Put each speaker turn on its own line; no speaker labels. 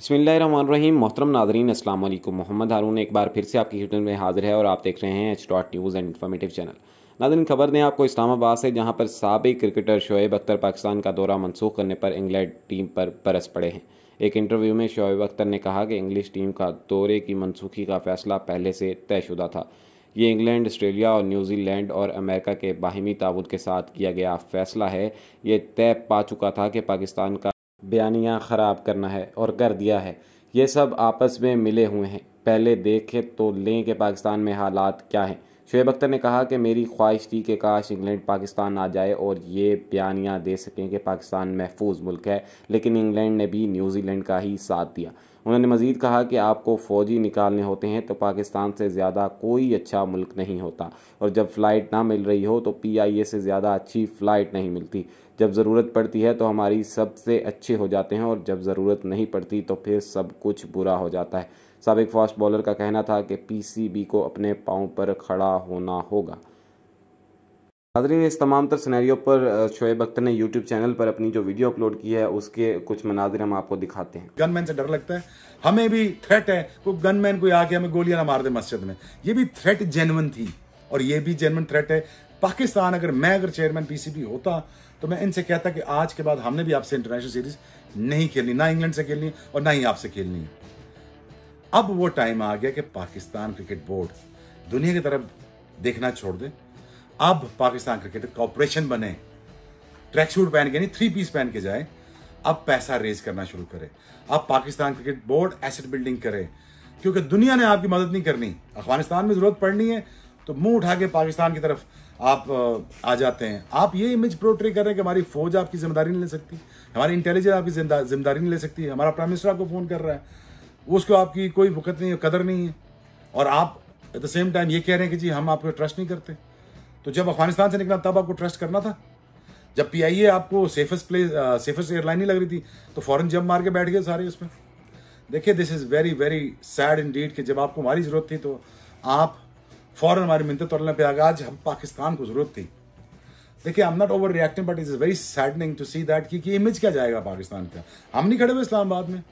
बसमीम मोहतरम नादरीन अस्सलाम वालेकुम मोहम्मद हारून एक बार फिर से आपकी हिटन में हाजिर है और आप देख रहे हैं H dot news and informative channel नादरीन खबर दें आपको इस्लामाबाद से जहां पर सबक क्रिकेटर शोएब अख्तर पाकिस्तान का दौरा मनसूख करने पर इंग्लैंड टीम पर बरस पड़े हैं एक इंटरव्यू में शोएब अख्तर ने कहा कि इंग्लिश टीम का दौरे की मनसूखी का फैसला पहले से तयशुदा था ये इंग्लैंड आस्ट्रेलिया और न्यूजीलैंड और अमेरिका के बाहिमी ताबुत के साथ किया गया फैसला है ये तय पा चुका था कि पाकिस्तान का बयानियाँ ख़राब करना है और कर दिया है ये सब आपस में मिले हुए हैं पहले देखें तो लें कि पाकिस्तान में हालात क्या हैं शुएब अख्तर ने कहा कि मेरी ख्वाहिश थी कि काश इंग्लैंड पाकिस्तान आ जाए और ये बयानियाँ दे सकें कि पाकिस्तान महफूज मुल्क है लेकिन इंग्लैंड ने भी न्यूजीलैंड का ही साथ दिया उन्होंने मजीद कहा कि आपको फ़ौजी निकालने होते हैं तो पाकिस्तान से ज़्यादा कोई अच्छा मुल्क नहीं होता और जब फ़्लाइट ना मिल रही हो तो पीआईए से ज़्यादा अच्छी फ़्लाइट नहीं मिलती जब ज़रूरत पड़ती है तो हमारी सबसे अच्छे हो जाते हैं और जब ज़रूरत नहीं पड़ती तो फिर सब कुछ बुरा हो जाता है सबक फास्ट बॉलर का कहना था कि बी को अपने पाँव पर खड़ा होना होगा नादरीन इस तमाम तर सिनेरियो पर शोएब अख्तर ने यूट्यूब चैनल पर अपनी जो वीडियो अपलोड की है उसके कुछ मनाजिर हम आपको दिखाते हैं
गनमैन से डर लगता है हमें भी थ्रेट है कोई गनमैन कोई आके हमें गोलियां ना मार दे मस्जिद में ये भी थ्रेट जेनवन थी और ये भी जेनवन थ्रेट है पाकिस्तान अगर मैं अगर चेयरमैन पीसीबी होता तो मैं इनसे कहता कि आज के बाद हमने भी आपसे इंटरनेशनल सीरीज नहीं खेलनी ना इंग्लैंड से खेलनी और ना ही आपसे खेलनी अब वो टाइम आ गया कि पाकिस्तान क्रिकेट बोर्ड दुनिया की तरफ देखना छोड़ दे अब पाकिस्तान क्रिकेट कॉपरेशन बने ट्रैक सूट पहन के नहीं थ्री पीस पहन के जाए अब पैसा रेज करना शुरू करे अब Pakistan cricket board asset building करे क्योंकि दुनिया ने आपकी मदद नहीं करनी अफगानिस्तान में जरूरत पड़नी है तो मुंह उठा के पाकिस्तान की तरफ आप आ जाते हैं आप ये इमेज प्रोट्री कर रहे हैं कि हमारी फौज आपकी जिम्मेदारी नहीं ले सकती हमारी इंटेलिजेंस आपकी जिम्मेदारी नहीं ले सकती हमारा प्राइम मिनिस्टर आपको फ़ोन कर रहा है उसको आपकी कोई वक्त नहीं है कदर नहीं है और आप एट द सेम टाइम ये कह रहे हैं कि जी हम आपको ट्रस्ट नहीं करते तो जब अफगानिस्तान से निकला तब आपको ट्रस्ट करना था जब ए आपको सेफेस्ट प्लेस सेफेस्ट एयरलाइन ही लग रही थी तो फॉरन जम मार के बैठ गए सारे उसमें देखिए this is very very sad indeed कि जब आपको हमारी ज़रूरत थी तो आप फॉरन हमारी मिनत तोड़ने पर आगे आज हम पाकिस्तान को ज़रूरत थी देखिए I am not overreacting but it is very saddening to see that कि इमेज क्या जाएगा पाकिस्तान का हम नहीं खड़े हुए इस्लामाबाद में